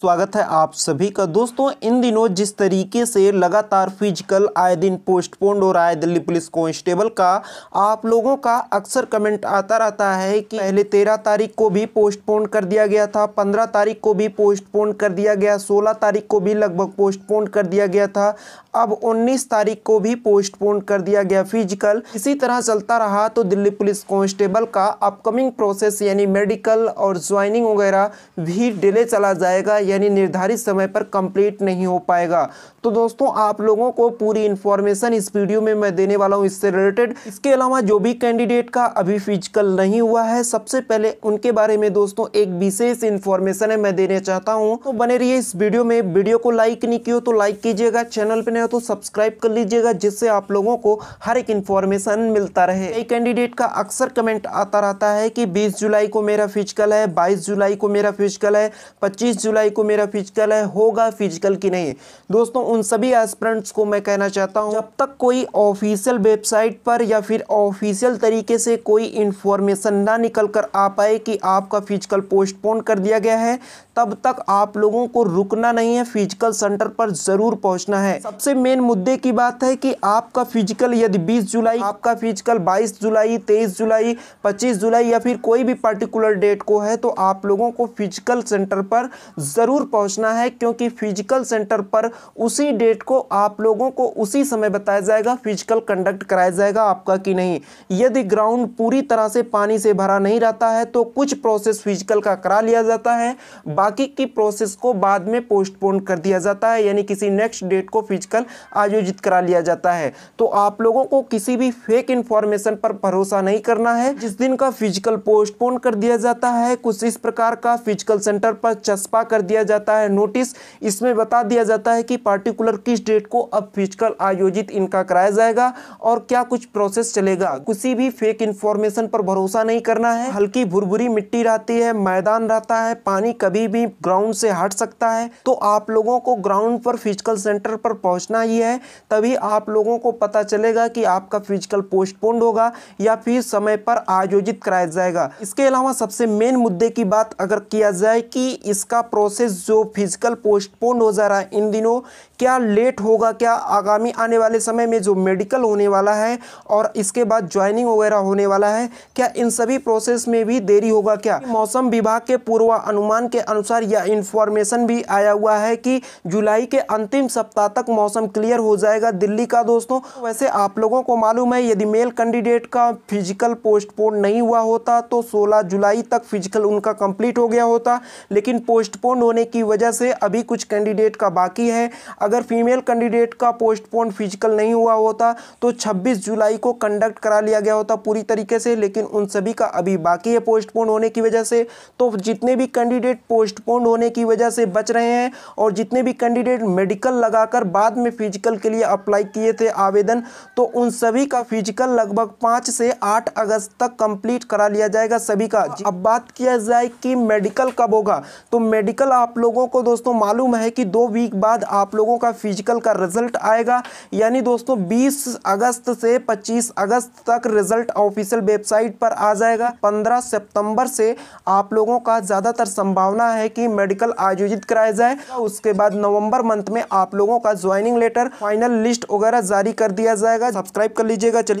स्वागत है आप सभी का दोस्तों इन दिनों जिस तरीके से लगातार फिजिकल आए दिन पोस्टपोन्ड हो रहा है दिल्ली पुलिस कांस्टेबल का आप लोगों का अक्सर कमेंट आता रहता है कि पहले तेरह तारीख को भी पोस्टपोन कर दिया गया था पंद्रह तारीख को भी पोस्टपोन कर दिया गया सोलह तारीख को भी लगभग पोस्टपोन कर दिया गया था अब उन्नीस तारीख को भी पोस्टपोन कर दिया गया फिजिकल इसी तरह चलता रहा तो दिल्ली पुलिस कॉन्स्टेबल का अपकमिंग प्रोसेस यानी मेडिकल और ज्वाइनिंग वगैरह भी डिले चला जाएगा यानी निर्धारित समय पर कंप्लीट नहीं हो पाएगा तो दोस्तों आप लोगों को पूरी इन्फॉर्मेशन इस वीडियो में मैं देने वाला हूँ इससे रिलेटेड इसके अलावा जो भी कैंडिडेट का अभी फिजिकल नहीं हुआ है सबसे पहले उनके बारे में दोस्तों एक विशेष इन्फॉर्मेशन है मैं देने चाहता हूँ तो बने रहिए इस वीडियो में वीडियो को लाइक नहीं किया तो लाइक कीजिएगा चैनल पर नहीं हो तो सब्सक्राइब कर लीजिएगा जिससे आप लोगों को हर एक इन्फॉर्मेशन मिलता रहे एक कैंडिडेट का अक्सर कमेंट आता रहता है कि बीस जुलाई को मेरा फिजिकल है बाईस जुलाई को मेरा फिजिकल है पच्चीस जुलाई को मेरा फिजिकल है होगा फिजिकल की नहीं दोस्तों उन सभी एस्परेंट्स को मैं कहना चाहता हूँ जब तक कोई ऑफिशियल वेबसाइट पर या फिर ऑफिशियल तरीके से कोई इन्फॉर्मेशन ना निकल कर आ पाए कि आपका फिजिकल पोस्टपोन कर दिया गया है तब तक आप लोगों को रुकना नहीं है फिजिकल सेंटर पर ज़रूर पहुंचना है सबसे मेन मुद्दे की बात है कि आपका फिजिकल यदि 20 जुलाई आपका फिजिकल 22 जुलाई 23 जुलाई 25 जुलाई या फिर कोई भी पर्टिकुलर डेट को है तो आप लोगों को फिजिकल सेंटर पर ज़रूर ज़रूर पहुंचना है क्योंकि फिजिकल सेंटर पर उसी डेट को आप लोगों को उसी समय बताया जाएगा फिजिकल कंडक्ट कराया जाएगा आपका कि नहीं यदि ग्राउंड पूरी तरह से पानी से भरा नहीं रहता है तो कुछ प्रोसेस फिजिकल का करा लिया जाता है बाकी की प्रोसेस को बाद में पोस्टपोन कर दिया जाता है यानी किसी नेक्स्ट डेट को फिजिकल आयोजित करा लिया जाता है तो आप लोगों को किसी भी फेक इंफॉर्मेशन पर भरोसा नहीं करना है जिस दिन का फिजिकल पोस्टपोन कर दिया जाता है कुछ इस प्रकार का फिजिकल सेंटर पर चस्पा कर दिया दिया जाता है नोटिस इसमें बता दिया जाता है कि पार्टिकुलर किस डेट को अब फिजिकल आयोजित इनका कराया जाएगा और क्या कुछ प्रोसेस चलेगा किसी भी फेक इन्फॉर्मेशन पर भरोसा नहीं करना है हल्की भुरभुरी मिट्टी रहती है मैदान रहता है पानी कभी भी ग्राउंड से हट सकता है तो आप लोगों को ग्राउंड पर फिजिकल सेंटर पर पहुंचना ही है तभी आप लोगों को पता चलेगा कि आपका फिजिकल पोस्टपोन्ड होगा या फिर समय पर आयोजित कराया जाएगा इसके अलावा सबसे मेन मुद्दे की बात अगर किया जाए कि इसका प्रोसेस क्लासेस जो फिजिकल पोस्टपोन हो जा रहा है इन दिनों क्या लेट होगा क्या आगामी आने वाले समय में जो मेडिकल होने वाला है और इसके बाद ज्वाइनिंग वगैरह होने वाला है क्या इन सभी प्रोसेस में भी देरी होगा क्या मौसम विभाग के पूर्वानुमान के अनुसार यह इन्फॉर्मेशन भी आया हुआ है कि जुलाई के अंतिम सप्ताह तक मौसम क्लियर हो जाएगा दिल्ली का दोस्तों वैसे आप लोगों को मालूम है यदि मेल कैंडिडेट का फिजिकल पोस्टपोन नहीं हुआ होता तो सोलह जुलाई तक फिजिकल उनका कंप्लीट हो गया होता लेकिन पोस्टपोन होने होने की वजह से अभी कुछ कैंडिडेट का बाकी है अगर फीमेल कैंडिडेट का पोस्टपोन फिजिकल नहीं हुआ होता तो 26 जुलाई को कंडक्ट करा लिया गया होता पूरी तरीके से लेकिन उन सभी का अभी बाकी है पोस्टपोन होने की वजह से तो जितने भी कैंडिडेट पोस्टपोन होने की वजह से बच रहे हैं और जितने भी कैंडिडेट मेडिकल लगाकर बाद में फिजिकल के लिए अप्लाई किए थे आवेदन तो उन सभी का फिजिकल लगभग पाँच से आठ अगस्त तक कंप्लीट करा लिया जाएगा सभी का अब बात किया जाए कि मेडिकल कब होगा तो मेडिकल आप आप लोगों को दोस्तों मालूम है कि दो वीक बाद आप लोगों का फिजिकल का रिजल्ट आएगा यानी दोस्तों 20 अगस्त से 25 अगस्त तक रिजल्ट ऑफिशियल वेबसाइट पर आ जाएगा 15 सितंबर से आप लोगों का ज़्यादातर संभावना है कि मेडिकल आयोजित कराया जाए उसके बाद नवंबर मंथ में आप लोगों का ज्वाइनिंग लेटर फाइनल लिस्ट वगैरह जारी कर दिया जाएगा सब्सक्राइब कर लीजिएगा चलिए